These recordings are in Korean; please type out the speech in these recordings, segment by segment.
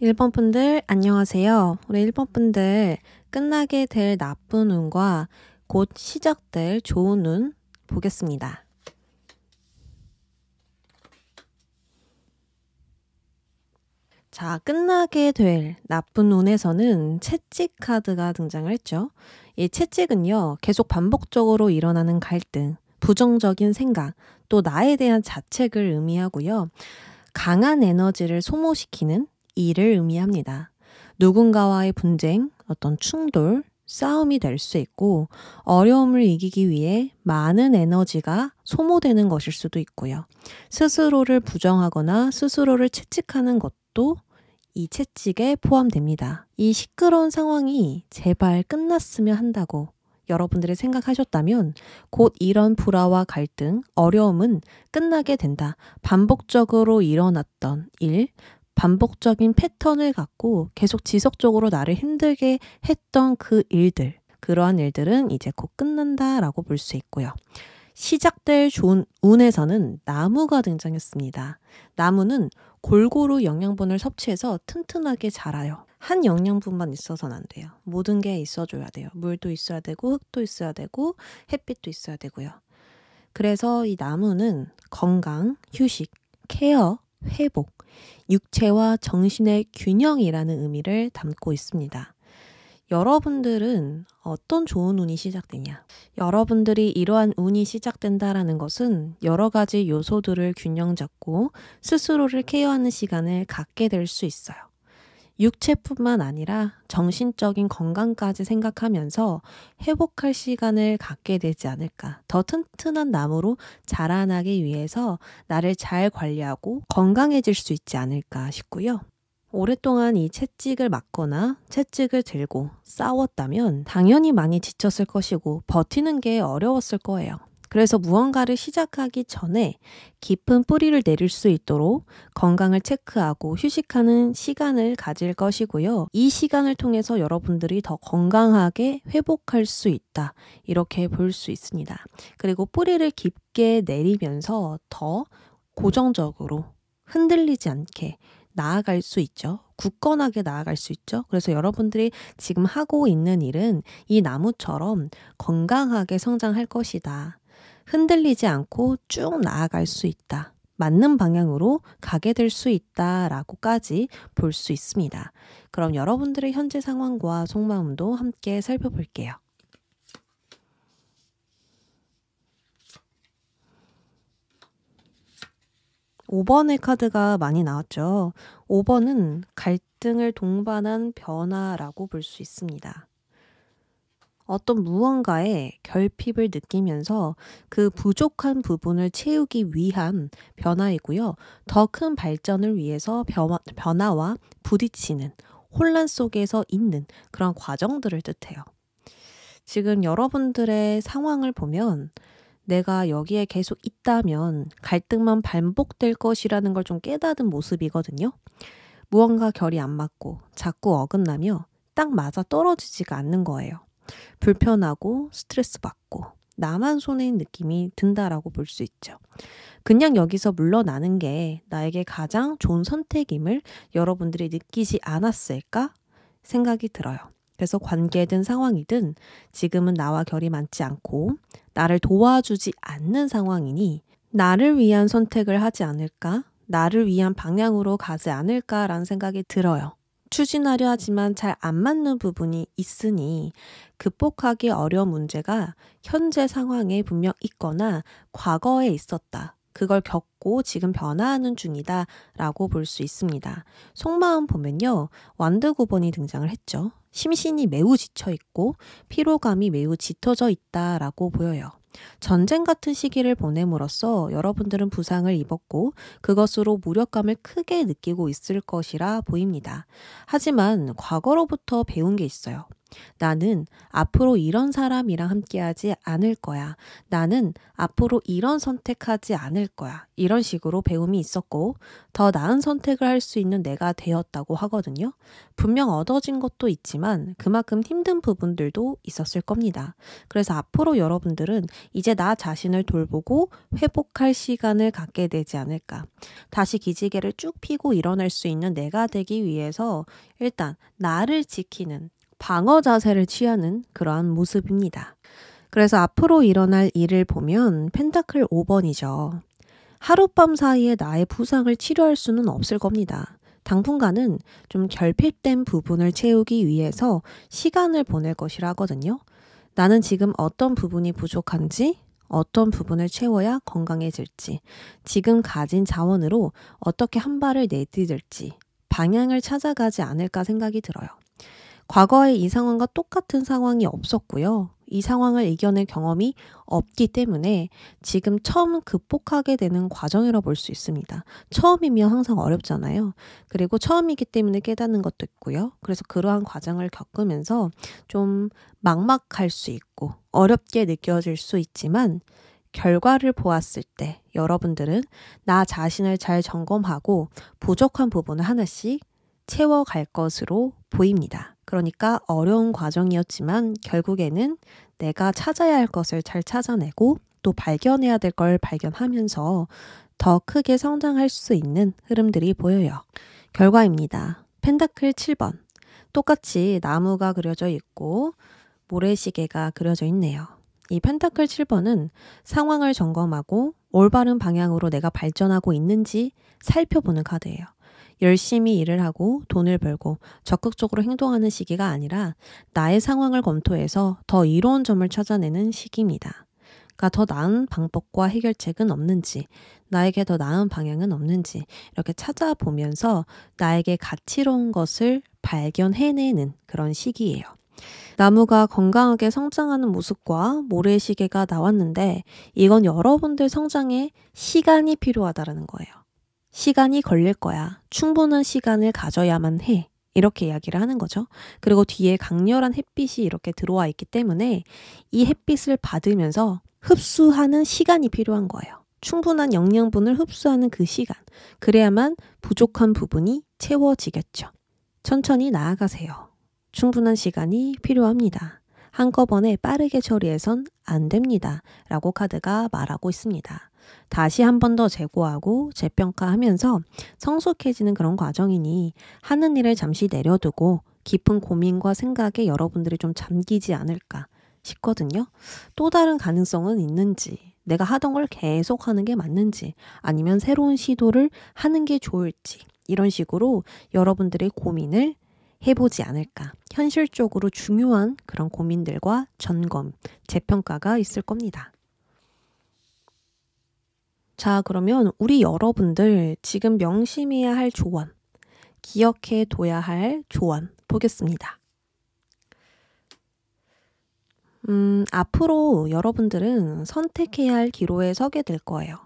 1번 분들 안녕하세요. 우리 1번 분들 끝나게 될 나쁜 운과 곧 시작될 좋은 운 보겠습니다. 자, 끝나게 될 나쁜 운에서는 채찍 카드가 등장을 했죠. 이 채찍은요, 계속 반복적으로 일어나는 갈등, 부정적인 생각, 또 나에 대한 자책을 의미하고요. 강한 에너지를 소모시키는 일을 의미합니다. 누군가와의 분쟁, 어떤 충돌, 싸움이 될 수 있고 어려움을 이기기 위해 많은 에너지가 소모되는 것일 수도 있고요. 스스로를 부정하거나 스스로를 채찍하는 것도 이 채찍에 포함됩니다. 이 시끄러운 상황이 제발 끝났으면 한다고 여러분들이 생각하셨다면 곧 이런 불화와 갈등, 어려움은 끝나게 된다. 반복적으로 일어났던 일, 반복적인 패턴을 갖고 계속 지속적으로 나를 힘들게 했던 그 일들, 그러한 일들은 이제 곧 끝난다라고 볼 수 있고요. 시작될 좋은 운에서는 나무가 등장했습니다. 나무는 골고루 영양분을 섭취해서 튼튼하게 자라요. 한 영양분만 있어서는 안 돼요. 모든 게 있어줘야 돼요. 물도 있어야 되고, 흙도 있어야 되고, 햇빛도 있어야 되고요. 그래서 이 나무는 건강, 휴식, 케어, 회복, 육체와 정신의 균형이라는 의미를 담고 있습니다. 여러분들은 어떤 좋은 운이 시작되냐? 여러분들이 이러한 운이 시작된다라는 것은 여러 가지 요소들을 균형 잡고 스스로를 케어하는 시간을 갖게 될 수 있어요. 육체뿐만 아니라 정신적인 건강까지 생각하면서 회복할 시간을 갖게 되지 않을까. 더 튼튼한 나무로 자라나기 위해서 나를 잘 관리하고 건강해질 수 있지 않을까 싶고요. 오랫동안 이 채찍을 맞거나 채찍을 들고 싸웠다면 당연히 많이 지쳤을 것이고 버티는 게 어려웠을 거예요. 그래서 무언가를 시작하기 전에 깊은 뿌리를 내릴 수 있도록 건강을 체크하고 휴식하는 시간을 가질 것이고요. 이 시간을 통해서 여러분들이 더 건강하게 회복할 수 있다. 이렇게 볼 수 있습니다. 그리고 뿌리를 깊게 내리면서 더 고정적으로 흔들리지 않게 나아갈 수 있죠. 굳건하게 나아갈 수 있죠. 그래서 여러분들이 지금 하고 있는 일은 이 나무처럼 건강하게 성장할 것이다. 흔들리지 않고 쭉 나아갈 수 있다. 맞는 방향으로 가게 될 수 있다라고까지 볼 수 있습니다. 그럼 여러분들의 현재 상황과 속마음도 함께 살펴볼게요. 5번의 카드가 많이 나왔죠. 5번은 갈등을 동반한 변화라고 볼 수 있습니다. 어떤 무언가에 결핍을 느끼면서 그 부족한 부분을 채우기 위한 변화이고요. 더 큰 발전을 위해서 변화, 와 부딪히는 혼란 속에서 있는 그런 과정들을 뜻해요. 지금 여러분들의 상황을 보면 내가 여기에 계속 있다면 갈등만 반복될 것이라는 걸 좀 깨닫은 모습이거든요. 무언가 결이 안 맞고 자꾸 어긋나며 딱 맞아 떨어지지가 않는 거예요. 불편하고 스트레스 받고 나만 손해인 느낌이 든다라고 볼 수 있죠. 그냥 여기서 물러나는 게 나에게 가장 좋은 선택임을 여러분들이 느끼지 않았을까 생각이 들어요. 그래서 관계든 상황이든 지금은 나와 결이 많지 않고 나를 도와주지 않는 상황이니 나를 위한 선택을 하지 않을까? 나를 위한 방향으로 가지 않을까라는 생각이 들어요. 추진하려 하지만 잘 안 맞는 부분이 있으니 극복하기 어려운 문제가 현재 상황에 분명 있거나 과거에 있었다. 그걸 겪고 지금 변화하는 중이다. 라고 볼 수 있습니다. 속마음 보면요. 완드구본이 등장을 했죠. 심신이 매우 지쳐있고 피로감이 매우 짙어져 있다. 라고 보여요. 전쟁 같은 시기를 보냄으로써 여러분들은 부상을 입었고 그것으로 무력감을 크게 느끼고 있을 것이라 보입니다. 하지만 과거로부터 배운 게 있어요. 나는 앞으로 이런 사람이랑 함께하지 않을 거야. 나는 앞으로 이런 선택하지 않을 거야. 이런 식으로 배움이 있었고, 더 나은 선택을 할 수 있는 내가 되었다고 하거든요. 분명 얻어진 것도 있지만, 그만큼 힘든 부분들도 있었을 겁니다. 그래서 앞으로 여러분들은 이제 나 자신을 돌보고 회복할 시간을 갖게 되지 않을까. 다시 기지개를 쭉 피고 일어날 수 있는 내가 되기 위해서, 일단, 나를 지키는, 방어 자세를 취하는 그러한 모습입니다. 그래서 앞으로 일어날 일을 보면 펜타클 5번이죠. 하룻밤 사이에 나의 부상을 치료할 수는 없을 겁니다. 당분간은 좀 결핍된 부분을 채우기 위해서 시간을 보낼 것이라 거든요 나는 지금 어떤 부분이 부족한지, 어떤 부분을 채워야 건강해질지, 지금 가진 자원으로 어떻게 한 발을 내딛을지, 방향을 찾아가지 않을까 생각이 들어요. 과거의 이 상황과 똑같은 상황이 없었고요. 이 상황을 이겨낼 경험이 없기 때문에 지금 처음 극복하게 되는 과정이라 볼 수 있습니다. 처음이면 항상 어렵잖아요. 그리고 처음이기 때문에 깨닫는 것도 있고요. 그래서 그러한 과정을 겪으면서 좀 막막할 수 있고 어렵게 느껴질 수 있지만 결과를 보았을 때 여러분들은 나 자신을 잘 점검하고 부족한 부분을 하나씩 채워갈 것으로 보입니다. 그러니까 어려운 과정이었지만 결국에는 내가 찾아야 할 것을 잘 찾아내고 또 발견해야 될 걸 발견하면서 더 크게 성장할 수 있는 흐름들이 보여요. 결과입니다. 펜다클 7번. 똑같이 나무가 그려져 있고 모래시계가 그려져 있네요. 이 펜타클 7번은 상황을 점검하고 올바른 방향으로 내가 발전하고 있는지 살펴보는 카드예요. 열심히 일을 하고 돈을 벌고 적극적으로 행동하는 시기가 아니라 나의 상황을 검토해서 더 이로운 점을 찾아내는 시기입니다. 그러니까 더 나은 방법과 해결책은 없는지, 나에게 더 나은 방향은 없는지 이렇게 찾아보면서 나에게 가치로운 것을 발견해내는 그런 시기예요. 나무가 건강하게 성장하는 모습과 모래시계가 나왔는데 이건 여러분들 성장에 시간이 필요하다라는 거예요. 시간이 걸릴 거야. 충분한 시간을 가져야만 해. 이렇게 이야기를 하는 거죠. 그리고 뒤에 강렬한 햇빛이 이렇게 들어와 있기 때문에 이 햇빛을 받으면서 흡수하는 시간이 필요한 거예요. 충분한 영양분을 흡수하는 그 시간. 그래야만 부족한 부분이 채워지겠죠. 천천히 나아가세요. 충분한 시간이 필요합니다. 한꺼번에 빠르게 처리해선 안 됩니다. 라고 카드가 말하고 있습니다. 다시 한 번 더 재고하고 재평가하면서 성숙해지는 그런 과정이니 하는 일을 잠시 내려두고 깊은 고민과 생각에 여러분들이 좀 잠기지 않을까 싶거든요. 또 다른 가능성은 있는지, 내가 하던 걸 계속 하는 게 맞는지, 아니면 새로운 시도를 하는 게 좋을지, 이런 식으로 여러분들의 고민을 해보지 않을까. 현실적으로 중요한 그런 고민들과 점검, 재평가가 있을 겁니다. 자, 그러면 우리 여러분들 지금 명심해야 할 조언, 기억해 둬야 할 조언 보겠습니다. 음, 앞으로 여러분들은 선택해야 할 기로에 서게 될 거예요.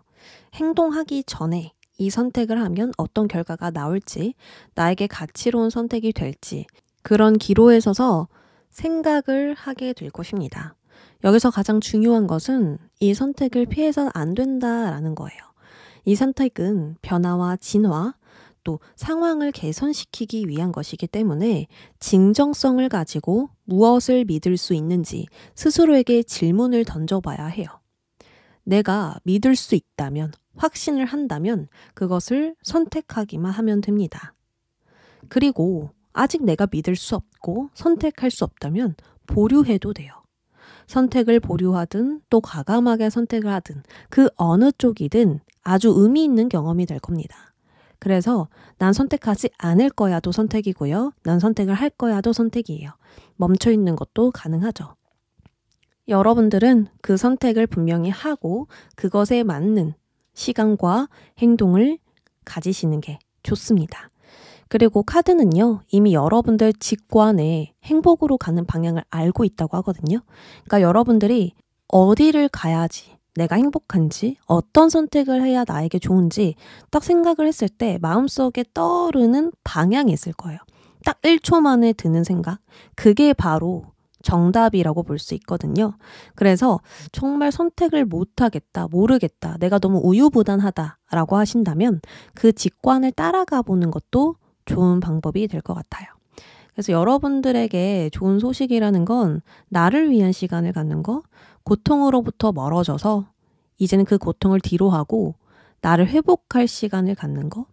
행동하기 전에 이 선택을 하면 어떤 결과가 나올지, 나에게 가치로운 선택이 될지, 그런 기로에 서서 생각을 하게 될 것입니다. 여기서 가장 중요한 것은 이 선택을 피해선 안 된다라는 거예요. 이 선택은 변화와 진화, 또 상황을 개선시키기 위한 것이기 때문에 진정성을 가지고 무엇을 믿을 수 있는지 스스로에게 질문을 던져봐야 해요. 내가 믿을 수 있다면 확신을 한다면 그것을 선택하기만 하면 됩니다. 그리고 아직 내가 믿을 수 없고 선택할 수 없다면 보류해도 돼요. 선택을 보류하든 또 과감하게 선택을 하든 그 어느 쪽이든 아주 의미 있는 경험이 될 겁니다. 그래서 난 선택하지 않을 거야도 선택이고요. 난 선택을 할 거야도 선택이에요. 멈춰 있는 것도 가능하죠. 여러분들은 그 선택을 분명히 하고 그것에 맞는 시간과 행동을 가지시는 게 좋습니다. 그리고 카드는요, 이미 여러분들 직관에 행복으로 가는 방향을 알고 있다고 하거든요. 그러니까 여러분들이 어디를 가야지, 내가 행복한지, 어떤 선택을 해야 나에게 좋은지 딱 생각을 했을 때 마음속에 떠오르는 방향이 있을 거예요. 딱 1초 만에 드는 생각. 그게 바로 정답이라고 볼 수 있거든요. 그래서 정말 선택을 못하겠다, 모르겠다, 내가 너무 우유부단하다라고 하신다면 그 직관을 따라가 보는 것도 좋은 방법이 될 것 같아요. 그래서 여러분들에게 좋은 소식이라는 건 나를 위한 시간을 갖는 거, 고통으로부터 멀어져서 이제는 그 고통을 뒤로 하고 나를 회복할 시간을 갖는 거,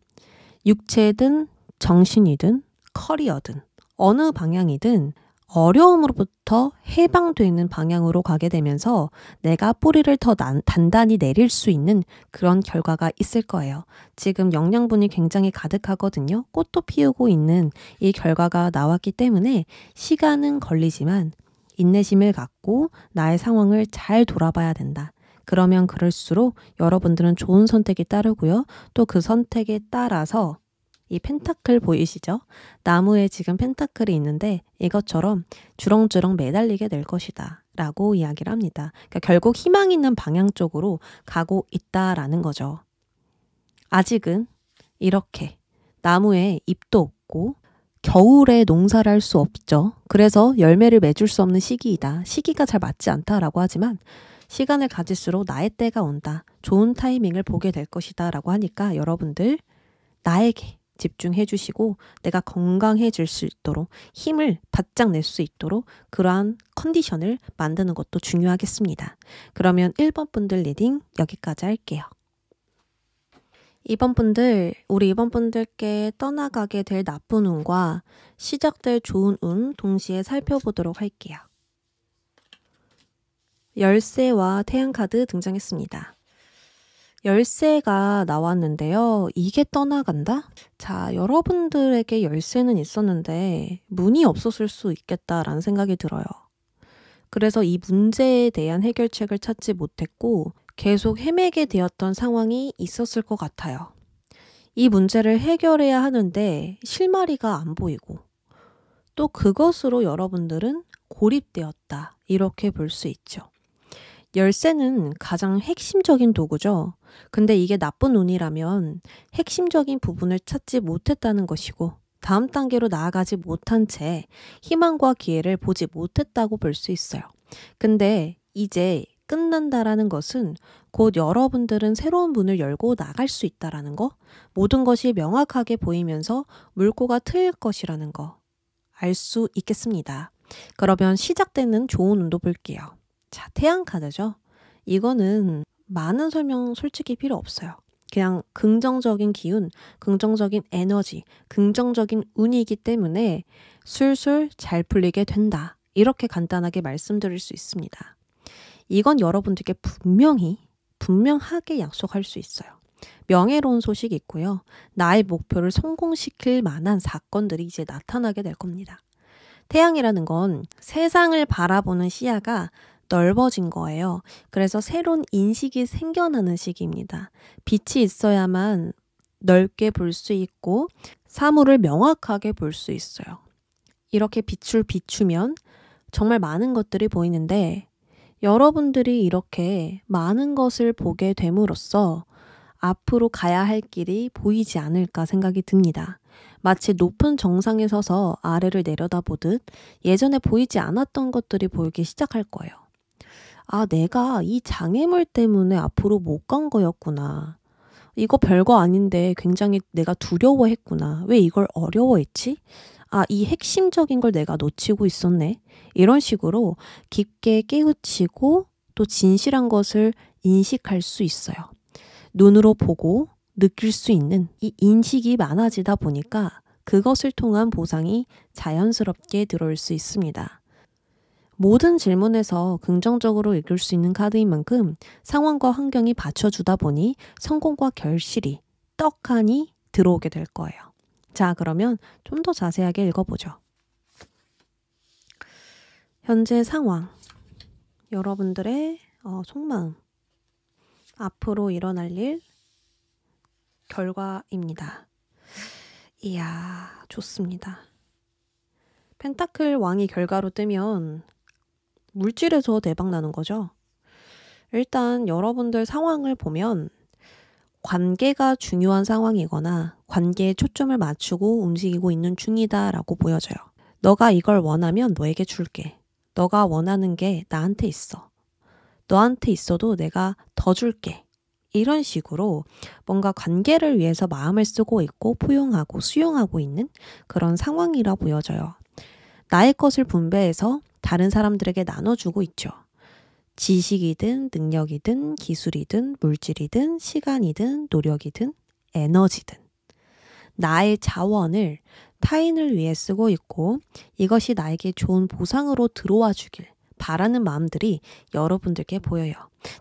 육체든 정신이든 커리어든 어느 방향이든 어려움으로부터 해방되는 방향으로 가게 되면서 내가 뿌리를 더 난, 단단히 내릴 수 있는 그런 결과가 있을 거예요. 지금 영양분이 굉장히 가득하거든요. 꽃도 피우고 있는 이 결과가 나왔기 때문에 시간은 걸리지만 인내심을 갖고 나의 상황을 잘 돌아봐야 된다. 그러면 그럴수록 여러분들은 좋은 선택이 따르고요. 또 그 선택에 따라서 이 펜타클 보이시죠? 나무에 지금 펜타클이 있는데 이것처럼 주렁주렁 매달리게 될 것이다. 라고 이야기를 합니다. 그러니까 결국 희망 있는 방향 쪽으로 가고 있다라는 거죠. 아직은 이렇게 나무에 잎도 없고 겨울에 농사를 할 수 없죠. 그래서 열매를 맺을 수 없는 시기이다. 시기가 잘 맞지 않다라고 하지만 시간을 가질수록 나의 때가 온다. 좋은 타이밍을 보게 될 것이다. 라고 하니까 여러분들 나에게 집중해 주시고 내가 건강해질 수 있도록 힘을 바짝 낼 수 있도록 그러한 컨디션을 만드는 것도 중요하겠습니다. 그러면 1번 분들 리딩 여기까지 할게요. 2번 분들, 우리 2번 분들께 떠나가게 될 나쁜 운과 시작될 좋은 운 동시에 살펴보도록 할게요. 열쇠와 태양카드 등장했습니다. 열쇠가 나왔는데요. 이게 떠나간다? 자, 여러분들에게 열쇠는 있었는데 문이 없었을 수 있겠다라는 생각이 들어요. 그래서 이 문제에 대한 해결책을 찾지 못했고 계속 헤매게 되었던 상황이 있었을 것 같아요. 이 문제를 해결해야 하는데 실마리가 안 보이고 또 그것으로 여러분들은 고립되었다. 이렇게 볼 수 있죠. 열쇠는 가장 핵심적인 도구죠. 근데 이게 나쁜 운이라면 핵심적인 부분을 찾지 못했다는 것이고 다음 단계로 나아가지 못한 채 희망과 기회를 보지 못했다고 볼 수 있어요. 근데 이제 끝난다라는 것은 곧 여러분들은 새로운 문을 열고 나갈 수 있다라는 거, 모든 것이 명확하게 보이면서 물꼬가 트일 것이라는 거, 알 수 있겠습니다. 그러면 시작되는 좋은 운도 볼게요. 자, 태양 카드죠. 이거는 많은 설명 솔직히 필요 없어요. 그냥 긍정적인 기운, 긍정적인 에너지, 긍정적인 운이기 때문에 술술 잘 풀리게 된다. 이렇게 간단하게 말씀드릴 수 있습니다. 이건 여러분들께 분명히, 분명하게 약속할 수 있어요. 명예로운 소식이 있고요. 나의 목표를 성공시킬 만한 사건들이 이제 나타나게 될 겁니다. 태양이라는 건 세상을 바라보는 시야가 넓어진 거예요. 그래서 새로운 인식이 생겨나는 시기입니다. 빛이 있어야만 넓게 볼 수 있고 사물을 명확하게 볼 수 있어요. 이렇게 빛을 비추면 정말 많은 것들이 보이는데 여러분들이 이렇게 많은 것을 보게 됨으로써 앞으로 가야 할 길이 보이지 않을까 생각이 듭니다. 마치 높은 정상에 서서 아래를 내려다보듯 예전에 보이지 않았던 것들이 보이기 시작할 거예요. 아, 내가 이 장애물 때문에 앞으로 못 간 거였구나. 이거 별거 아닌데 굉장히 내가 두려워했구나. 왜 이걸 어려워했지? 아, 이 핵심적인 걸 내가 놓치고 있었네. 이런 식으로 깊게 깨우치고 또 진실한 것을 인식할 수 있어요. 눈으로 보고 느낄 수 있는 이 인식이 많아지다 보니까 그것을 통한 보상이 자연스럽게 들어올 수 있습니다. 모든 질문에서 긍정적으로 읽을 수 있는 카드인 만큼 상황과 환경이 받쳐주다 보니 성공과 결실이 떡하니 들어오게 될 거예요. 자, 그러면 좀 더 자세하게 읽어보죠. 현재 상황. 여러분들의 어, 속마음. 앞으로 일어날 일. 결과입니다. 이야, 좋습니다. 펜타클 왕이 결과로 뜨면 물질에서 대박 나는 거죠. 일단 여러분들 상황을 보면 관계가 중요한 상황이거나 관계에 초점을 맞추고 움직이고 있는 중이다라고 보여져요. 너가 이걸 원하면 너에게 줄게. 너가 원하는 게 나한테 있어. 너한테 있어도 내가 더 줄게. 이런 식으로 뭔가 관계를 위해서 마음을 쓰고 있고 포용하고 수용하고 있는 그런 상황이라 보여져요. 나의 것을 분배해서 다른 사람들에게 나눠주고 있죠. 지식이든 능력이든 기술이든 물질이든 시간이든 노력이든 에너지든 나의 자원을 타인을 위해 쓰고 있고 이것이 나에게 좋은 보상으로 들어와 주길 바라는 마음들이 여러분들께 보여요.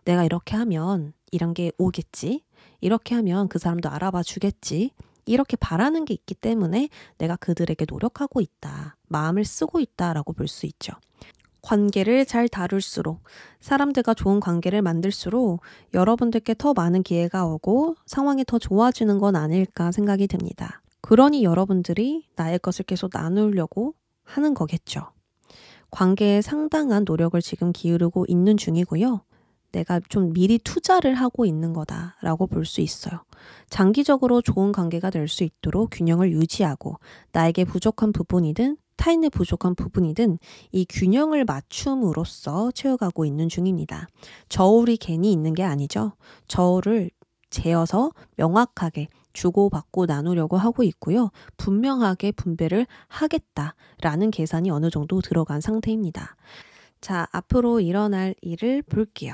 내가 이렇게 하면 이런 게 오겠지. 이렇게 하면 그 사람도 알아봐 주겠지. 이렇게 바라는 게 있기 때문에 내가 그들에게 노력하고 있다, 마음을 쓰고 있다라고 볼 수 있죠. 관계를 잘 다룰수록, 사람들과 좋은 관계를 만들수록 여러분들께 더 많은 기회가 오고 상황이 더 좋아지는 건 아닐까 생각이 듭니다. 그러니 여러분들이 나의 것을 계속 나누려고 하는 거겠죠. 관계에 상당한 노력을 지금 기울이고 있는 중이고요. 내가 좀 미리 투자를 하고 있는 거다라고 볼 수 있어요. 장기적으로 좋은 관계가 될 수 있도록 균형을 유지하고 나에게 부족한 부분이든 타인의 부족한 부분이든 이 균형을 맞춤으로써 채워가고 있는 중입니다. 저울이 괜히 있는 게 아니죠. 저울을 재어서 명확하게 주고받고 나누려고 하고 있고요. 분명하게 분배를 하겠다라는 계산이 어느 정도 들어간 상태입니다. 자, 앞으로 일어날 일을 볼게요.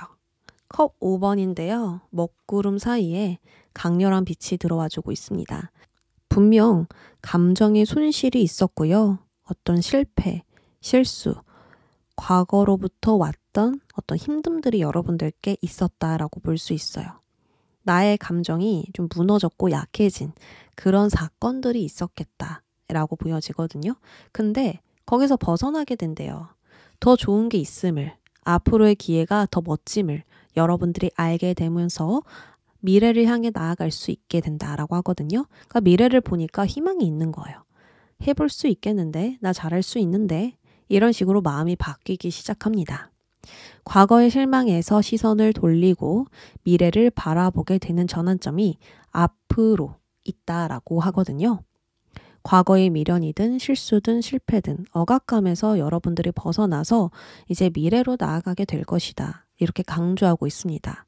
컵 5번인데요. 먹구름 사이에 강렬한 빛이 들어와 주고 있습니다. 분명 감정의 손실이 있었고요. 어떤 실패, 실수, 과거로부터 왔던 어떤 힘듦들이 여러분들께 있었다라고 볼 수 있어요. 나의 감정이 좀 무너졌고 약해진 그런 사건들이 있었겠다라고 보여지거든요. 근데 거기서 벗어나게 된대요. 더 좋은 게 있음을, 앞으로의 기회가 더 멋짐을, 여러분들이 알게 되면서 미래를 향해 나아갈 수 있게 된다라고 하거든요. 그러니까 미래를 보니까 희망이 있는 거예요. 해볼 수 있겠는데, 나 잘할 수 있는데, 이런 식으로 마음이 바뀌기 시작합니다. 과거의 실망에서 시선을 돌리고 미래를 바라보게 되는 전환점이 앞으로 있다라고 하거든요. 과거의 미련이든 실수든 실패든 억압감에서 여러분들이 벗어나서 이제 미래로 나아가게 될 것이다. 이렇게 강조하고 있습니다.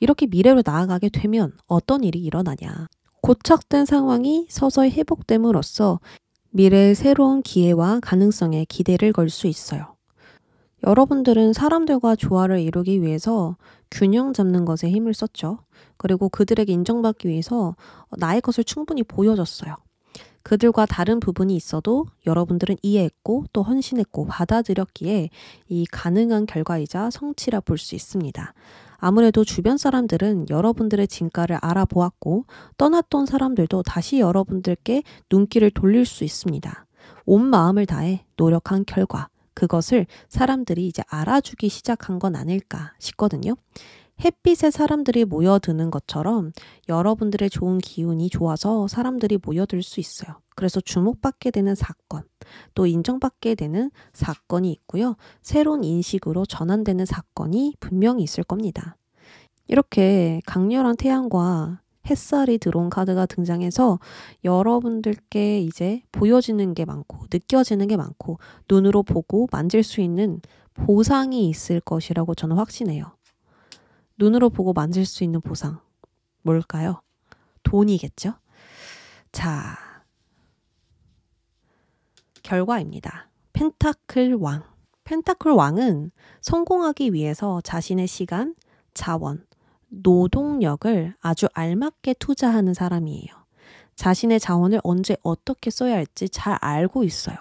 이렇게 미래로 나아가게 되면 어떤 일이 일어나냐. 고착된 상황이 서서히 회복됨으로써 미래의 새로운 기회와 가능성에 기대를 걸 수 있어요. 여러분들은 사람들과 조화를 이루기 위해서 균형 잡는 것에 힘을 썼죠. 그리고 그들에게 인정받기 위해서 나의 것을 충분히 보여줬어요. 그들과 다른 부분이 있어도 여러분들은 이해했고 또 헌신했고 받아들였기에 이 가능한 결과이자 성취라 볼 수 있습니다. 아무래도 주변 사람들은 여러분들의 진가를 알아보았고 떠났던 사람들도 다시 여러분들께 눈길을 돌릴 수 있습니다. 온 마음을 다해 노력한 결과, 그것을 사람들이 이제 알아주기 시작한 건 아닐까 싶거든요. 햇빛에 사람들이 모여드는 것처럼 여러분들의 좋은 기운이 좋아서 사람들이 모여들 수 있어요. 그래서 주목받게 되는 사건, 또 인정받게 되는 사건이 있고요. 새로운 인식으로 전환되는 사건이 분명히 있을 겁니다. 이렇게 강렬한 태양과 햇살이 들어온 카드가 등장해서 여러분들께 이제 보여지는 게 많고 느껴지는 게 많고 눈으로 보고 만질 수 있는 보상이 있을 것이라고 저는 확신해요. 눈으로 보고 만질 수 있는 보상. 뭘까요? 돈이겠죠? 자, 결과입니다. 펜타클 왕. 펜타클 왕은 성공하기 위해서 자신의 시간, 자원, 노동력을 아주 알맞게 투자하는 사람이에요. 자신의 자원을 언제 어떻게 써야 할지 잘 알고 있어요.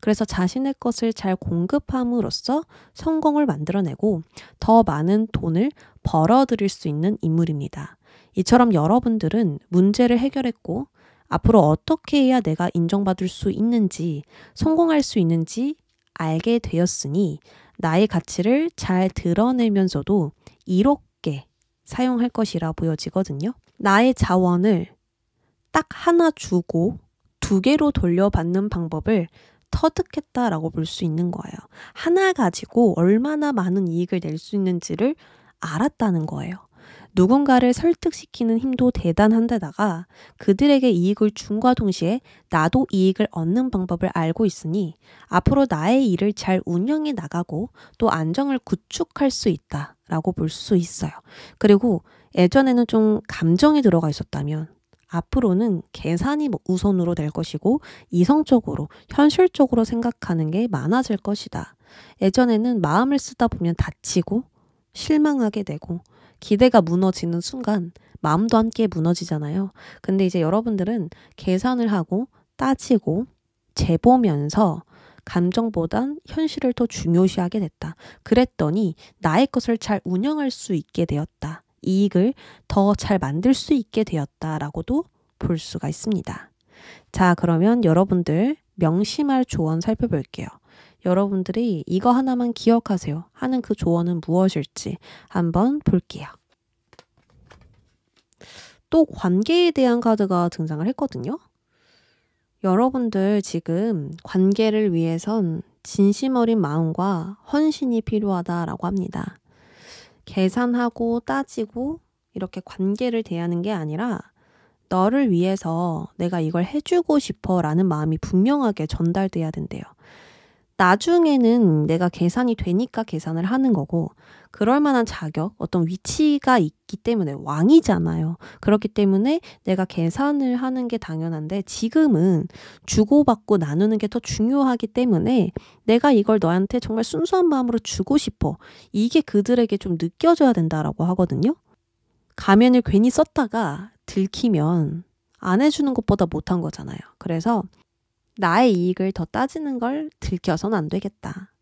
그래서 자신의 것을 잘 공급함으로써 성공을 만들어내고 더 많은 돈을 벌어들일 수 있는 인물입니다. 이처럼 여러분들은 문제를 해결했고 앞으로 어떻게 해야 내가 인정받을 수 있는지 성공할 수 있는지 알게 되었으니 나의 가치를 잘 드러내면서도 이롭게 사용할 것이라 보여지거든요. 나의 자원을 딱 하나 주고 두 개로 돌려받는 방법을 터득했다라고 볼 수 있는 거예요. 하나 가지고 얼마나 많은 이익을 낼 수 있는지를 알았다는 거예요. 누군가를 설득시키는 힘도 대단한데다가 그들에게 이익을 준과 동시에 나도 이익을 얻는 방법을 알고 있으니 앞으로 나의 일을 잘 운영해 나가고 또 안정을 구축할 수 있다라고 볼 수 있어요. 그리고 예전에는 좀 감정이 들어가 있었다면 앞으로는 계산이 뭐 우선으로 될 것이고 이성적으로 현실적으로 생각하는 게 많아질 것이다. 예전에는 마음을 쓰다 보면 다치고 실망하게 되고 기대가 무너지는 순간 마음도 함께 무너지잖아요. 근데 이제 여러분들은 계산을 하고 따지고 재보면서 감정보단 현실을 더 중요시하게 됐다. 그랬더니 나의 것을 잘 운영할 수 있게 되었다. 이익을 더 잘 만들 수 있게 되었다라고도 볼 수가 있습니다. 자, 그러면 여러분들 명심할 조언 살펴볼게요. 여러분들이 이거 하나만 기억하세요 하는 그 조언은 무엇일지 한번 볼게요. 또 관계에 대한 카드가 등장을 했거든요. 여러분들 지금 관계를 위해선 진심 어린 마음과 헌신이 필요하다라고 합니다. 계산하고 따지고 이렇게 관계를 대하는 게 아니라 너를 위해서 내가 이걸 해주고 싶어 라는 마음이 분명하게 전달돼야 된대요. 나중에는 내가 계산이 되니까 계산을 하는 거고, 그럴 만한 자격, 어떤 위치가 있기 때문에 왕이잖아요. 그렇기 때문에 내가 계산을 하는 게 당연한데, 지금은 주고받고 나누는 게 더 중요하기 때문에 내가 이걸 너한테 정말 순수한 마음으로 주고 싶어. 이게 그들에게 좀 느껴져야 된다라고 하거든요. 가면을 괜히 썼다가 들키면 안 해주는 것보다 못한 거잖아요. 그래서 나의 이익을 더 따지는 걸 들켜선 안 되겠다.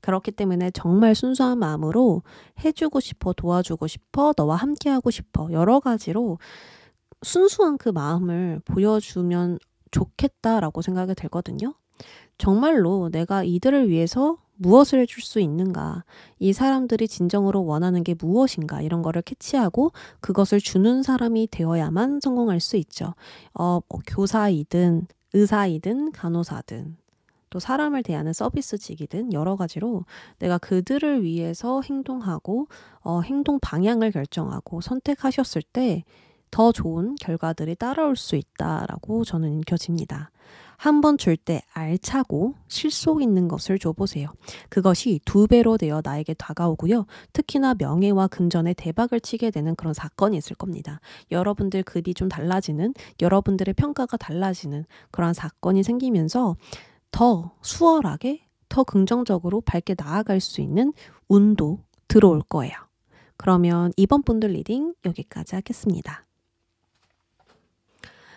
그렇기 때문에 정말 순수한 마음으로 해주고 싶어, 도와주고 싶어, 너와 함께하고 싶어, 여러 가지로 순수한 그 마음을 보여주면 좋겠다라고 생각이 들거든요. 정말로 내가 이들을 위해서 무엇을 해줄 수 있는가, 이 사람들이 진정으로 원하는 게 무엇인가, 이런 거를 캐치하고 그것을 주는 사람이 되어야만 성공할 수 있죠. 어, 뭐 교사이든 의사이든 간호사든 또 사람을 대하는 서비스직이든 여러 가지로 내가 그들을 위해서 행동하고 어, 행동 방향을 결정하고 선택하셨을 때 더 좋은 결과들이 따라올 수 있다라고 저는 느껴집니다. 한번줄때 알차고 실속 있는 것을 줘보세요. 그것이 두 배로 되어 나에게 다가오고요. 특히나 명예와 금전에 대박을 치게 되는 그런 사건이 있을 겁니다. 여러분들 급이 좀 달라지는, 여러분들의 평가가 달라지는 그런 사건이 생기면서 더 수월하게, 더 긍정적으로 밝게 나아갈 수 있는 운도 들어올 거예요. 그러면 이번 분들 리딩 여기까지 하겠습니다.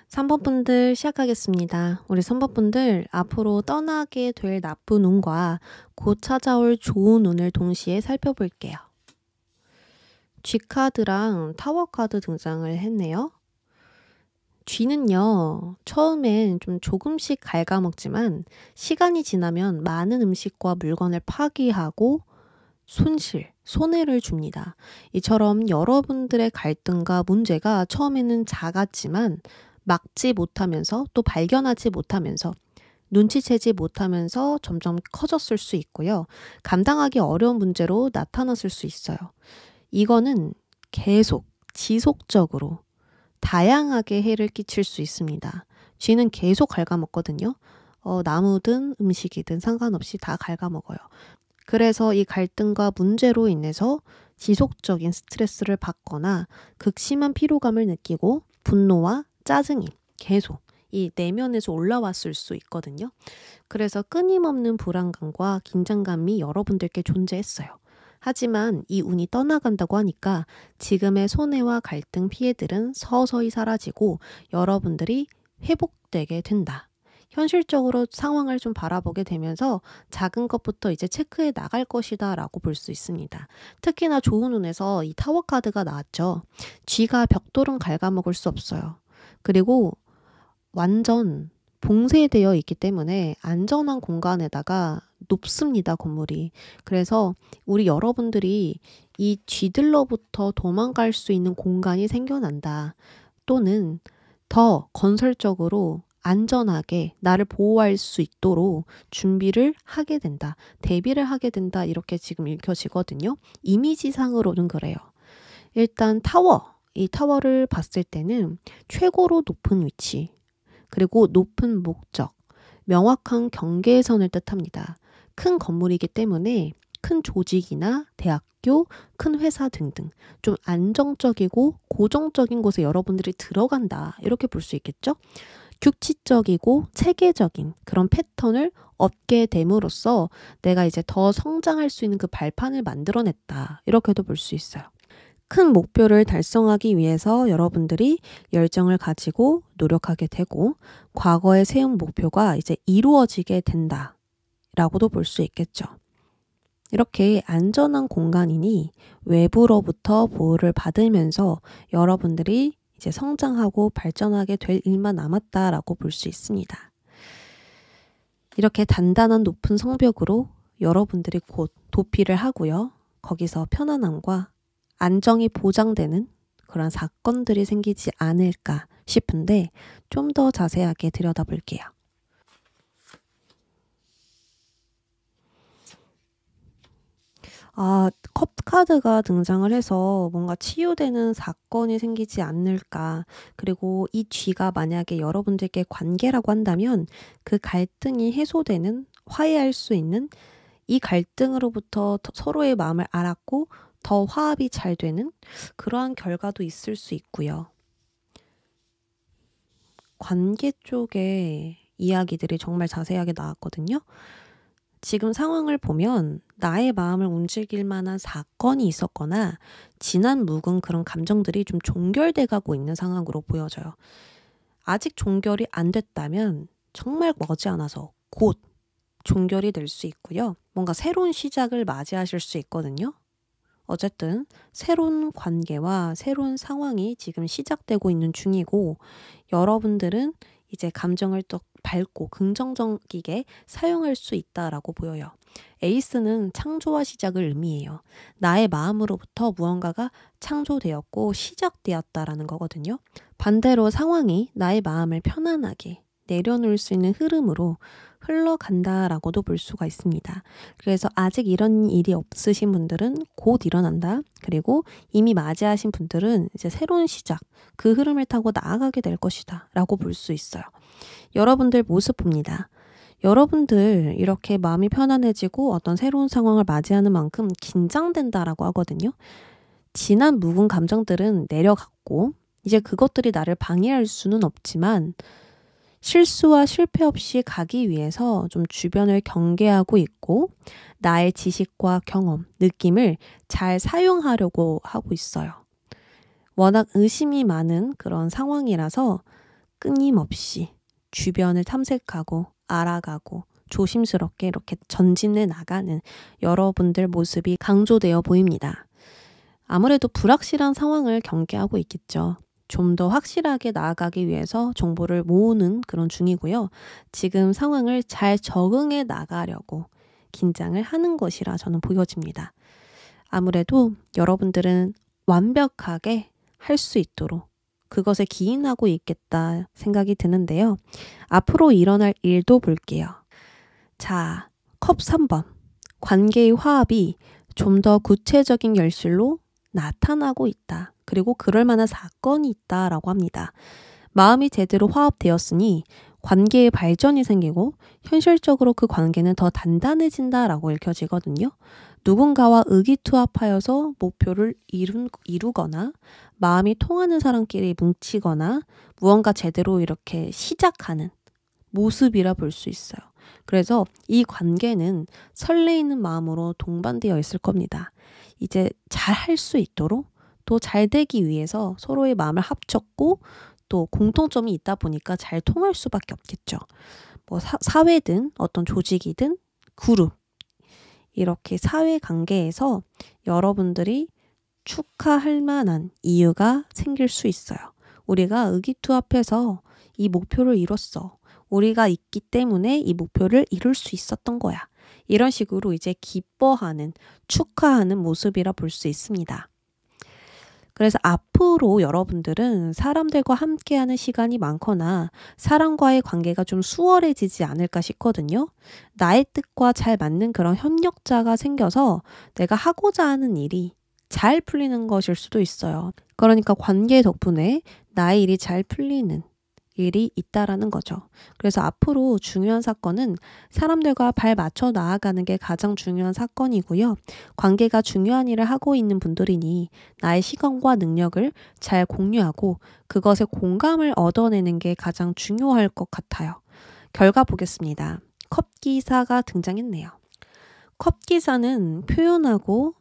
3번 분들 시작하겠습니다. 우리 3번 분들 앞으로 떠나게 될 나쁜 운과 곧 찾아올 좋은 운을 동시에 살펴볼게요. G카드랑 타워카드 등장을 했네요. 쥐는요, 처음엔 좀 조금씩 갉아먹지만 시간이 지나면 많은 음식과 물건을 파기하고 손실, 손해를 줍니다. 이처럼 여러분들의 갈등과 문제가 처음에는 작았지만 막지 못하면서 또 발견하지 못하면서 눈치채지 못하면서 점점 커졌을 수 있고요. 감당하기 어려운 문제로 나타났을 수 있어요. 이거는 계속 지속적으로 다양하게 해를 끼칠 수 있습니다. 쥐는 계속 갉아먹거든요. 어, 나무든 음식이든 상관없이 다 갉아먹어요. 그래서 이 갈등과 문제로 인해서 지속적인 스트레스를 받거나 극심한 피로감을 느끼고 분노와 짜증이 계속 이 내면에서 올라왔을 수 있거든요. 그래서 끊임없는 불안감과 긴장감이 여러분들께 존재했어요. 하지만 이 운이 떠나간다고 하니까 지금의 손해와 갈등 피해들은 서서히 사라지고 여러분들이 회복되게 된다. 현실적으로 상황을 좀 바라보게 되면서 작은 것부터 이제 체크해 나갈 것이다 라고 볼 수 있습니다. 특히나 좋은 운에서 이 타워 카드가 나왔죠. 쥐가 벽돌은 갉아먹을 수 없어요. 그리고 완전 봉쇄되어 있기 때문에 안전한 공간에다가 높습니다, 건물이. 그래서 우리 여러분들이 이 쥐들로부터 도망갈 수 있는 공간이 생겨난다. 또는 더 건설적으로 안전하게 나를 보호할 수 있도록 준비를 하게 된다. 대비를 하게 된다. 이렇게 지금 읽혀지거든요. 이미지상으로는 그래요. 일단 타워. 이 타워를 봤을 때는 최고로 높은 위치, 그리고 높은 목적, 명확한 경계선을 뜻합니다. 큰 건물이기 때문에 큰 조직이나 대학교, 큰 회사 등등 좀 안정적이고 고정적인 곳에 여러분들이 들어간다. 이렇게 볼 수 있겠죠? 규칙적이고 체계적인 그런 패턴을 얻게 됨으로써 내가 이제 더 성장할 수 있는 그 발판을 만들어냈다. 이렇게도 볼 수 있어요. 큰 목표를 달성하기 위해서 여러분들이 열정을 가지고 노력하게 되고 과거의 세운 목표가 이제 이루어지게 된다라고도 볼 수 있겠죠. 이렇게 안전한 공간이니 외부로부터 보호를 받으면서 여러분들이 이제 성장하고 발전하게 될 일만 남았다라고 볼 수 있습니다. 이렇게 단단한 높은 성벽으로 여러분들이 곧 도피를 하고요. 거기서 편안함과 안정이 보장되는 그런 사건들이 생기지 않을까 싶은데 좀 더 자세하게 들여다볼게요. 아, 컵카드가 등장을 해서 뭔가 치유되는 사건이 생기지 않을까. 그리고 이 쥐가 만약에 여러분들께 관계라고 한다면 그 갈등이 해소되는, 화해할 수 있는 이 갈등으로부터 서로의 마음을 알았고 더 화합이 잘 되는 그러한 결과도 있을 수 있고요. 관계 쪽에 이야기들이 정말 자세하게 나왔거든요. 지금 상황을 보면 나의 마음을 움직일 만한 사건이 있었거나 지난 묵은 그런 감정들이 좀 종결돼 가고 있는 상황으로 보여져요. 아직 종결이 안 됐다면 정말 머지 않아서 곧 종결이 될 수 있고요. 뭔가 새로운 시작을 맞이하실 수 있거든요. 어쨌든 새로운 관계와 새로운 상황이 지금 시작되고 있는 중이고 여러분들은 이제 감정을 또 밝고 긍정적이게 사용할 수 있다라고 보여요. 에이스는 창조와 시작을 의미해요. 나의 마음으로부터 무언가가 창조되었고 시작되었다라는 거거든요. 반대로 상황이 나의 마음을 편안하게 내려놓을 수 있는 흐름으로 흘러간다라고도 볼 수가 있습니다. 그래서 아직 이런 일이 없으신 분들은 곧 일어난다. 그리고 이미 맞이하신 분들은 이제 새로운 시작, 그 흐름을 타고 나아가게 될 것이다. 라고 볼 수 있어요. 여러분들 모습 봅니다. 여러분들 이렇게 마음이 편안해지고 어떤 새로운 상황을 맞이하는 만큼 긴장된다라고 하거든요. 지난 묵은 감정들은 내려갔고, 이제 그것들이 나를 방해할 수는 없지만, 실수와 실패 없이 가기 위해서 좀 주변을 경계하고 있고 나의 지식과 경험, 느낌을 잘 사용하려고 하고 있어요. 워낙 의심이 많은 그런 상황이라서 끊임없이 주변을 탐색하고 알아가고 조심스럽게 이렇게 전진해 나가는 여러분들 모습이 강조되어 보입니다. 아무래도 불확실한 상황을 경계하고 있겠죠. 좀더 확실하게 나아가기 위해서 정보를 모으는 그런 중이고요. 지금 상황을 잘 적응해 나가려고 긴장을 하는 것이라 저는 보여집니다. 아무래도 여러분들은 완벽하게 할 수 있도록 그것에 기인하고 있겠다 생각이 드는데요. 앞으로 일어날 일도 볼게요. 자, 컵 3번. 관계의 화합이 좀 더 구체적인 결실로 나타나고 있다. 그리고 그럴 만한 사건이 있다라고 합니다. 마음이 제대로 화합되었으니 관계의 발전이 생기고 현실적으로 그 관계는 더 단단해진다라고 읽혀지거든요. 누군가와 의기투합하여서 목표를 이룬, 이루거나 마음이 통하는 사람끼리 뭉치거나 무언가 제대로 이렇게 시작하는 모습이라 볼 수 있어요. 그래서 이 관계는 설레이는 마음으로 동반되어 있을 겁니다. 이제 잘 할 수 있도록 또잘 되기 위해서 서로의 마음을 합쳤고 또 공통점이 있다 보니까 잘 통할 수밖에 없겠죠. 뭐 사, 사회든 어떤 조직이든 그룹 이렇게 사회 관계에서 여러분들이 축하할 만한 이유가 생길 수 있어요. 우리가 의기투합해서 이 목표를 이뤘어. 우리가 있기 때문에 이 목표를 이룰 수 있었던 거야. 이런 식으로 이제 기뻐하는, 축하하는 모습이라 볼 수 있습니다. 그래서 앞으로 여러분들은 사람들과 함께하는 시간이 많거나 사람과의 관계가 좀 수월해지지 않을까 싶거든요. 나의 뜻과 잘 맞는 그런 협력자가 생겨서 내가 하고자 하는 일이 잘 풀리는 것일 수도 있어요. 그러니까 관계 덕분에 나의 일이 잘 풀리는 일이 있다라는 거죠. 그래서 앞으로 중요한 사건은 사람들과 발 맞춰 나아가는 게 가장 중요한 사건이고요. 관계가 중요한 일을 하고 있는 분들이니 나의 시간과 능력을 잘 공유하고 그것에 공감을 얻어내는 게 가장 중요할 것 같아요. 결과 보겠습니다. 컵기사가 등장했네요. 컵기사는 표현하고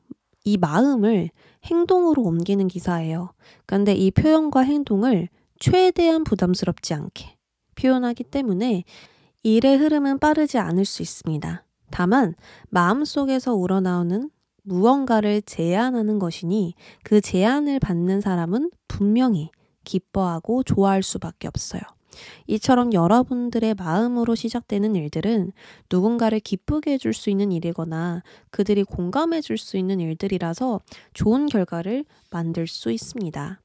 이 마음을 행동으로 옮기는 기사예요. 그런데 이 표현과 행동을 최대한 부담스럽지 않게 표현하기 때문에 일의 흐름은 빠르지 않을 수 있습니다. 다만 마음속에서 우러나오는 무언가를 제안하는 것이니 그 제안을 받는 사람은 분명히 기뻐하고 좋아할 수밖에 없어요. 이처럼 여러분들의 마음으로 시작되는 일들은 누군가를 기쁘게 해줄 수 있는 일이거나 그들이 공감해 줄 수 있는 일들이라서 좋은 결과를 만들 수 있습니다.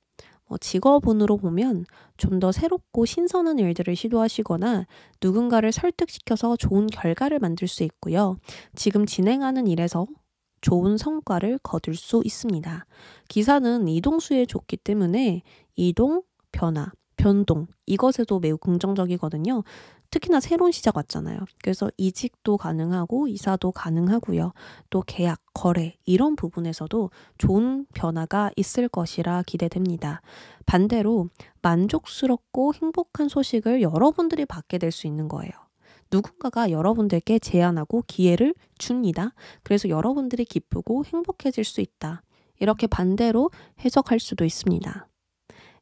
어, 직업군으로 보면 좀 더 새롭고 신선한 일들을 시도하시거나 누군가를 설득시켜서 좋은 결과를 만들 수 있고요. 지금 진행하는 일에서 좋은 성과를 거둘 수 있습니다. 기사는 이동수에 좋기 때문에 이동, 변화, 변동 이것에도 매우 긍정적이거든요. 특히나 새로운 시작 왔잖아요. 그래서 이직도 가능하고 이사도 가능하고요. 또 계약, 거래 이런 부분에서도 좋은 변화가 있을 것이라 기대됩니다. 반대로 만족스럽고 행복한 소식을 여러분들이 받게 될 수 있는 거예요. 누군가가 여러분들께 제안하고 기회를 줍니다. 그래서 여러분들이 기쁘고 행복해질 수 있다. 이렇게 반대로 해석할 수도 있습니다.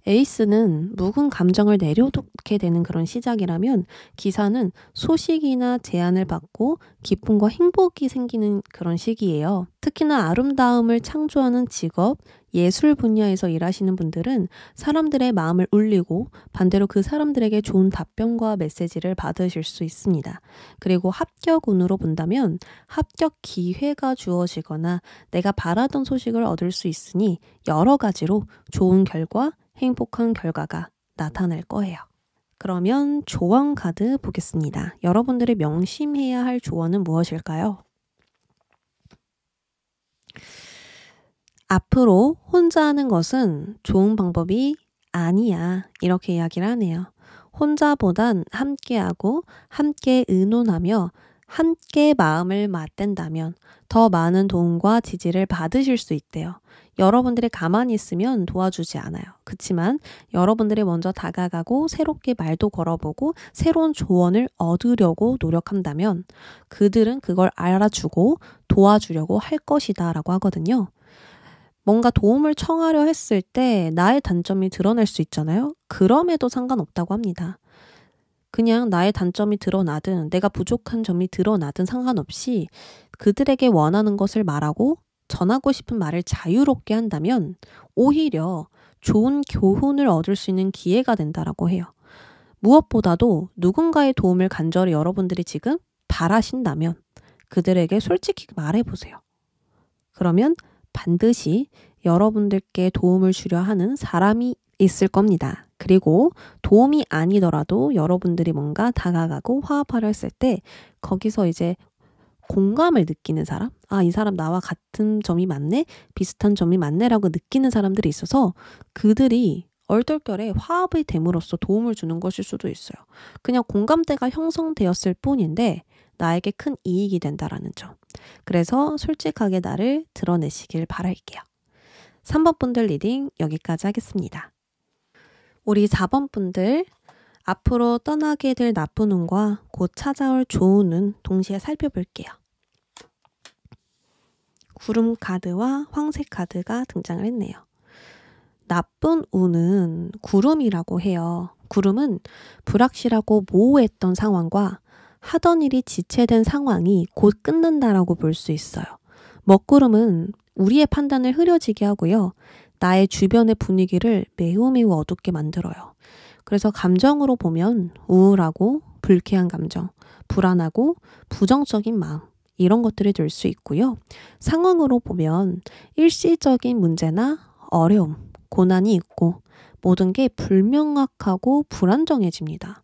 에이스는 묵은 감정을 내려놓게 되는 그런 시작이라면 기사는 소식이나 제안을 받고 기쁨과 행복이 생기는 그런 시기예요. 특히나 아름다움을 창조하는 직업, 예술 분야에서 일하시는 분들은 사람들의 마음을 울리고 반대로 그 사람들에게 좋은 답변과 메시지를 받으실 수 있습니다. 그리고 합격운으로 본다면 합격 기회가 주어지거나 내가 바라던 소식을 얻을 수 있으니 여러 가지로 좋은 결과, 행복한 결과가 나타날 거예요. 그러면 조언 카드 보겠습니다. 여러분들이 명심해야 할 조언은 무엇일까요? 앞으로 혼자 하는 것은 좋은 방법이 아니야. 이렇게 이야기를 하네요. 혼자보단 함께하고 함께 의논하며 함께 마음을 맞댄다면 더 많은 도움과 지지를 받으실 수 있대요. 여러분들이 가만히 있으면 도와주지 않아요. 그치만 여러분들이 먼저 다가가고 새롭게 말도 걸어보고 새로운 조언을 얻으려고 노력한다면 그들은 그걸 알아주고 도와주려고 할 것이다 라고 하거든요. 뭔가 도움을 청하려 했을 때 나의 단점이 드러날 수 있잖아요. 그럼에도 상관없다고 합니다. 그냥 나의 단점이 드러나든 내가 부족한 점이 드러나든 상관없이 그들에게 원하는 것을 말하고 전하고 싶은 말을 자유롭게 한다면 오히려 좋은 교훈을 얻을 수 있는 기회가 된다라고 해요. 무엇보다도 누군가의 도움을 간절히 여러분들이 지금 바라신다면 그들에게 솔직히 말해보세요. 그러면 반드시 여러분들께 도움을 주려 하는 사람이 있을 겁니다. 그리고 도움이 아니더라도 여러분들이 뭔가 다가가고 화합하려 했을 때 거기서 이제 공감을 느끼는 사람? 아, 이 사람 나와 같은 점이 맞네? 비슷한 점이 맞네라고 느끼는 사람들이 있어서 그들이 얼떨결에 화합의 됨으로써 도움을 주는 것일 수도 있어요. 그냥 공감대가 형성되었을 뿐인데 나에게 큰 이익이 된다라는 점. 그래서 솔직하게 나를 드러내시길 바랄게요. 3번 분들 리딩 여기까지 하겠습니다. 우리 4번 분들 앞으로 떠나게 될 나쁜 운과 곧 찾아올 좋은 운 동시에 살펴볼게요. 구름 카드와 황색 카드가 등장을 했네요. 나쁜 운은 구름이라고 해요. 구름은 불확실하고 모호했던 상황과 하던 일이 지체된 상황이 곧 끝난다라고 볼 수 있어요. 먹구름은 우리의 판단을 흐려지게 하고요. 나의 주변의 분위기를 매우 매우 어둡게 만들어요. 그래서 감정으로 보면 우울하고 불쾌한 감정, 불안하고 부정적인 마음, 이런 것들이 될 수 있고요. 상황으로 보면 일시적인 문제나 어려움, 고난이 있고 모든 게 불명확하고 불안정해집니다.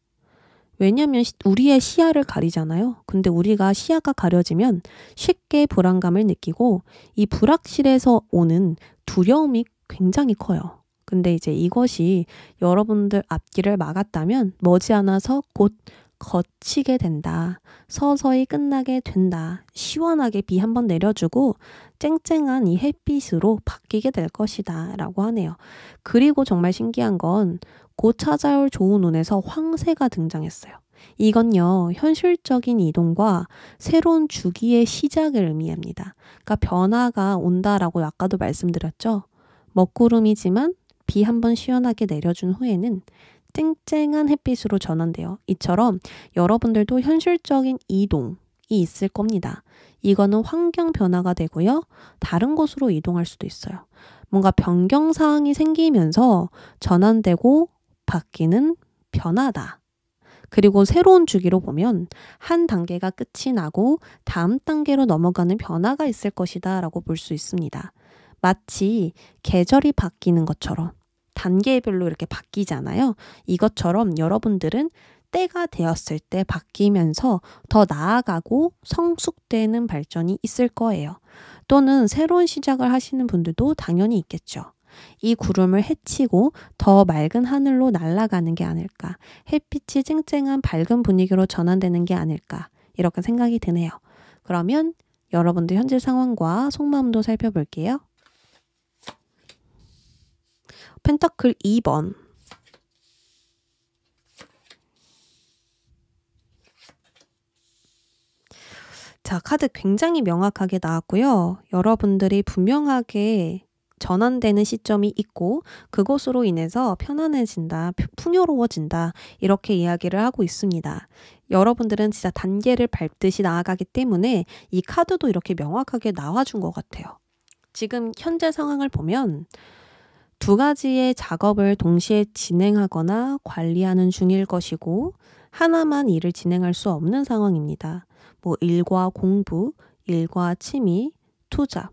왜냐하면 우리의 시야를 가리잖아요. 근데 우리가 시야가 가려지면 쉽게 불안감을 느끼고 이 불확실에서 오는 두려움이 굉장히 커요. 근데 이제 이것이 여러분들 앞길을 막았다면 머지않아서 곧 거치게 된다. 서서히 끝나게 된다. 시원하게 비 한번 내려주고 쨍쨍한 이 햇빛으로 바뀌게 될 것이다. 라고 하네요. 그리고 정말 신기한 건 곧 찾아올 좋은 운에서 황새가 등장했어요. 이건요, 현실적인 이동과 새로운 주기의 시작을 의미합니다. 그러니까 변화가 온다라고 아까도 말씀드렸죠. 먹구름이지만 비 한 번 시원하게 내려준 후에는 쨍쨍한 햇빛으로 전환돼요. 이처럼 여러분들도 현실적인 이동이 있을 겁니다. 이거는 환경 변화가 되고요. 다른 곳으로 이동할 수도 있어요. 뭔가 변경 사항이 생기면서 전환되고 바뀌는 변화다. 그리고 새로운 주기로 보면 한 단계가 끝이 나고 다음 단계로 넘어가는 변화가 있을 것이다 라고 볼 수 있습니다. 마치 계절이 바뀌는 것처럼 단계별로 이렇게 바뀌잖아요. 이것처럼 여러분들은 때가 되었을 때 바뀌면서 더 나아가고 성숙되는 발전이 있을 거예요. 또는 새로운 시작을 하시는 분들도 당연히 있겠죠. 이 구름을 헤치고더 맑은 하늘로 날아가는 게 아닐까. 햇빛이 쨍쨍한 밝은 분위기로 전환되는 게 아닐까. 이렇게 생각이 드네요. 그러면 여러분들 현재 상황과 속마음도 살펴볼게요. 펜타클 2번 자, 카드 굉장히 명확하게 나왔고요. 여러분들이 분명하게 전환되는 시점이 있고 그것으로 인해서 편안해진다, 풍요로워진다 이렇게 이야기를 하고 있습니다. 여러분들은 진짜 단계를 밟듯이 나아가기 때문에 이 카드도 이렇게 명확하게 나와준 것 같아요. 지금 현재 상황을 보면 두 가지의 작업을 동시에 진행하거나 관리하는 중일 것이고 하나만 일을 진행할 수 없는 상황입니다. 뭐 일과 공부, 일과 취미, 투자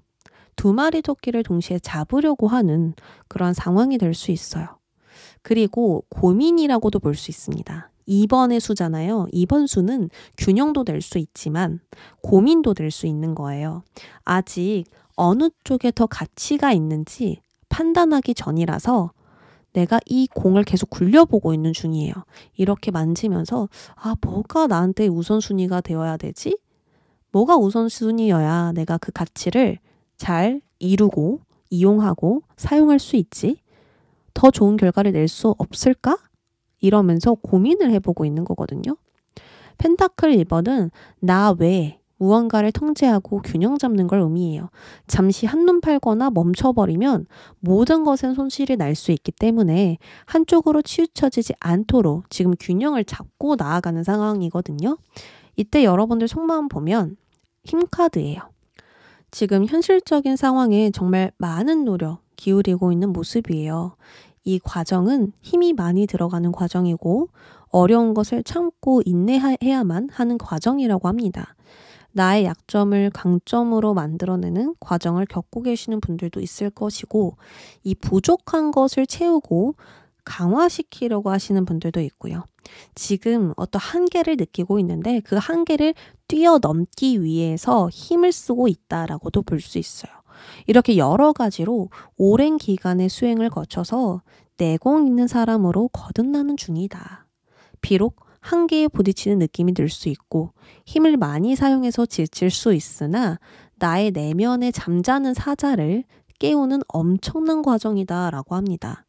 두 마리 토끼를 동시에 잡으려고 하는 그런 상황이 될 수 있어요. 그리고 고민이라고도 볼 수 있습니다. 2번의 수잖아요. 2번 수는 균형도 될 수 있지만 고민도 될 수 있는 거예요. 아직 어느 쪽에 더 가치가 있는지 판단하기 전이라서 내가 이 공을 계속 굴려보고 있는 중이에요. 이렇게 만지면서, 아, 뭐가 나한테 우선순위가 되어야 되지? 뭐가 우선순위여야 내가 그 가치를 잘 이루고, 이용하고, 사용할 수 있지? 더 좋은 결과를 낼 수 없을까? 이러면서 고민을 해보고 있는 거거든요. 펜타클 1번은 나 외, 무언가를 통제하고 균형 잡는 걸 의미해요. 잠시 한눈 팔거나 멈춰버리면 모든 것은 손실이 날 수 있기 때문에 한쪽으로 치우쳐지지 않도록 지금 균형을 잡고 나아가는 상황이거든요. 이때 여러분들 속마음 보면 힘카드예요. 지금 현실적인 상황에 정말 많은 노력 기울이고 있는 모습이에요. 이 과정은 힘이 많이 들어가는 과정이고 어려운 것을 참고 인내해야만 하는 과정이라고 합니다. 나의 약점을 강점으로 만들어내는 과정을 겪고 계시는 분들도 있을 것이고, 이 부족한 것을 채우고 강화시키려고 하시는 분들도 있고요. 지금 어떤 한계를 느끼고 있는데 그 한계를 뛰어넘기 위해서 힘을 쓰고 있다라고도 볼 수 있어요. 이렇게 여러 가지로 오랜 기간의 수행을 거쳐서 내공 있는 사람으로 거듭나는 중이다. 비록 한계에 부딪히는 느낌이 들 수 있고 힘을 많이 사용해서 지칠 수 있으나 나의 내면에 잠자는 사자를 깨우는 엄청난 과정이다라고 합니다.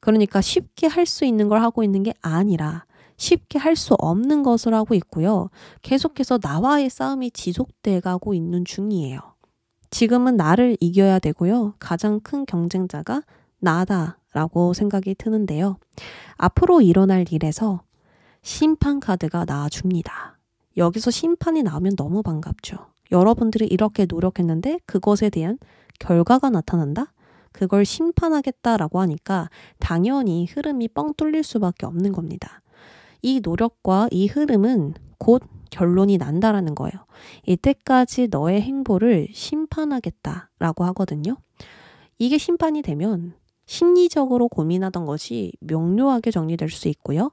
그러니까 쉽게 할 수 있는 걸 하고 있는 게 아니라 쉽게 할 수 없는 것을 하고 있고요. 계속해서 나와의 싸움이 지속돼 가고 있는 중이에요. 지금은 나를 이겨야 되고요. 가장 큰 경쟁자가 나다라고 생각이 드는데요. 앞으로 일어날 일에서 심판 카드가 나와줍니다. 여기서 심판이 나오면 너무 반갑죠. 여러분들이 이렇게 노력했는데 그것에 대한 결과가 나타난다? 그걸 심판하겠다라고 하니까 당연히 흐름이 뻥 뚫릴 수밖에 없는 겁니다. 이 노력과 이 흐름은 곧 결론이 난다라는 거예요. 이때까지 너의 행보를 심판하겠다라고 하거든요. 이게 심판이 되면 심리적으로 고민하던 것이 명료하게 정리될 수 있고요.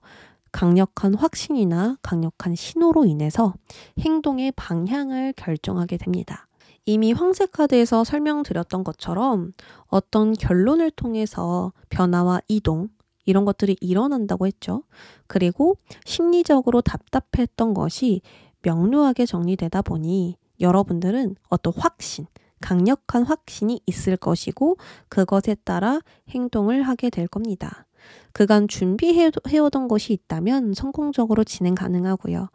강력한 확신이나 강력한 신호로 인해서 행동의 방향을 결정하게 됩니다. 이미 황새 카드에서 설명드렸던 것처럼 어떤 결론을 통해서 변화와 이동, 이런 것들이 일어난다고 했죠. 그리고 심리적으로 답답했던 것이 명료하게 정리되다 보니 여러분들은 어떤 확신, 강력한 확신이 있을 것이고 그것에 따라 행동을 하게 될 겁니다. 그간 준비해오던 것이 있다면 성공적으로 진행 가능하고요.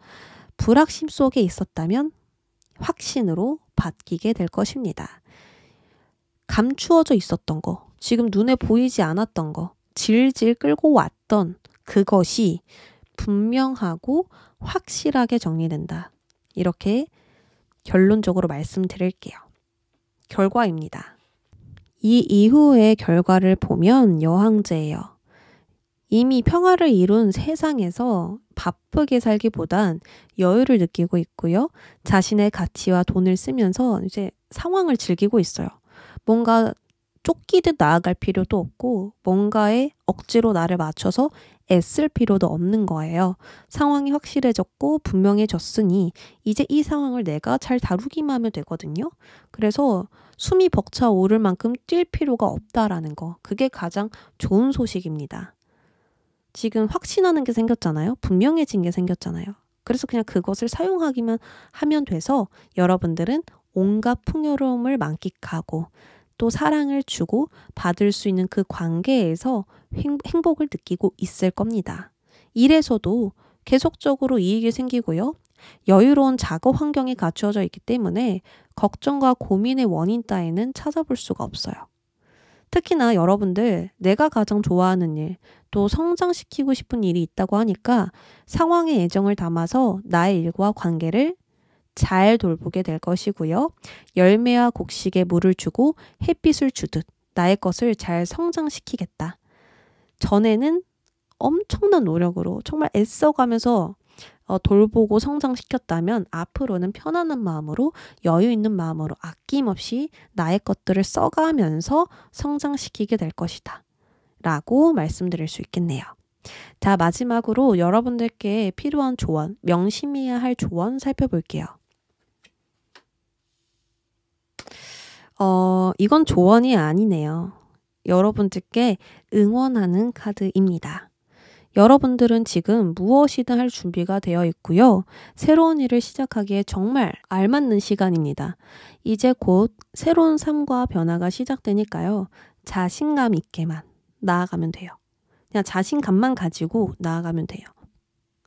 불확신 속에 있었다면 확신으로 바뀌게 될 것입니다. 감추어져 있었던 거, 지금 눈에 보이지 않았던 거, 질질 끌고 왔던 그것이 분명하고 확실하게 정리된다. 이렇게 결론적으로 말씀드릴게요. 결과입니다. 이 이후의 결과를 보면 여황제예요. 이미 평화를 이룬 세상에서 바쁘게 살기보단 여유를 느끼고 있고요. 자신의 가치와 돈을 쓰면서 이제 상황을 즐기고 있어요. 뭔가 쫓기듯 나아갈 필요도 없고 뭔가에 억지로 나를 맞춰서 애쓸 필요도 없는 거예요. 상황이 확실해졌고 분명해졌으니 이제 이 상황을 내가 잘 다루기만 하면 되거든요. 그래서 숨이 벅차 오를 만큼 뛸 필요가 없다라는 거. 그게 가장 좋은 소식입니다. 지금 확신하는 게 생겼잖아요. 분명해진 게 생겼잖아요. 그래서 그냥 그것을 사용하기만 하면 돼서 여러분들은 온갖 풍요로움을 만끽하고 또 사랑을 주고 받을 수 있는 그 관계에서 행복을 느끼고 있을 겁니다. 일에서도 계속적으로 이익이 생기고요. 여유로운 작업 환경이 갖추어져 있기 때문에 걱정과 고민의 원인 따위는 찾아볼 수가 없어요. 특히나 여러분들 내가 가장 좋아하는 일, 또 성장시키고 싶은 일이 있다고 하니까 상황에 애정을 담아서 나의 일과 관계를 잘 돌보게 될 것이고요. 열매와 곡식에 물을 주고 햇빛을 주듯 나의 것을 잘 성장시키겠다. 전에는 엄청난 노력으로 정말 애써가면서 어, 돌보고 성장시켰다면 앞으로는 편안한 마음으로 여유 있는 마음으로 아낌없이 나의 것들을 써가면서 성장시키게 될 것이다. 라고 말씀드릴 수 있겠네요. 자, 마지막으로 여러분들께 필요한 조언, 명심해야 할 조언 살펴볼게요. 어, 이건 조언이 아니네요. 여러분들께 응원하는 카드입니다. 여러분들은 지금 무엇이든 할 준비가 되어 있고요. 새로운 일을 시작하기에 정말 알맞는 시간입니다. 이제 곧 새로운 삶과 변화가 시작되니까요. 자신감 있게만 나아가면 돼요. 그냥 자신감만 가지고 나아가면 돼요.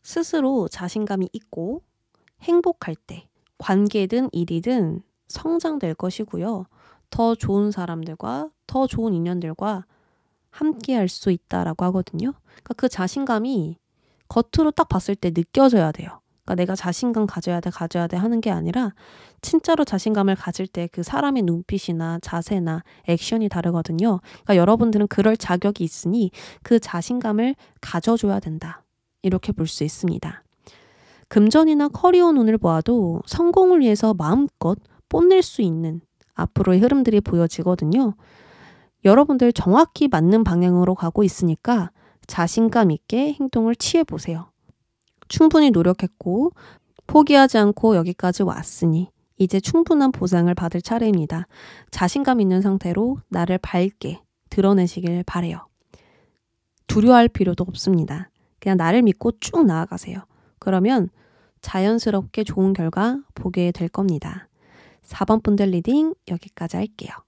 스스로 자신감이 있고 행복할 때 관계든 일이든 성장될 것이고요. 더 좋은 사람들과 더 좋은 인연들과 함께 할 수 있다라고 하거든요. 그러니까 그 자신감이 겉으로 딱 봤을 때 느껴져야 돼요. 그러니까 내가 자신감 가져야 돼, 가져야 돼 하는 게 아니라 진짜로 자신감을 가질 때 그 사람의 눈빛이나 자세나 액션이 다르거든요. 그러니까 여러분들은 그럴 자격이 있으니 그 자신감을 가져줘야 된다. 이렇게 볼 수 있습니다. 금전이나 커리어 눈을 보아도 성공을 위해서 마음껏 뽐낼 수 있는 앞으로의 흐름들이 보여지거든요. 여러분들 정확히 맞는 방향으로 가고 있으니까 자신감 있게 행동을 취해보세요. 충분히 노력했고 포기하지 않고 여기까지 왔으니 이제 충분한 보상을 받을 차례입니다. 자신감 있는 상태로 나를 밝게 드러내시길 바래요. 두려워할 필요도 없습니다. 그냥 나를 믿고 쭉 나아가세요. 그러면 자연스럽게 좋은 결과 보게 될 겁니다. 4번 분들 리딩 여기까지 할게요.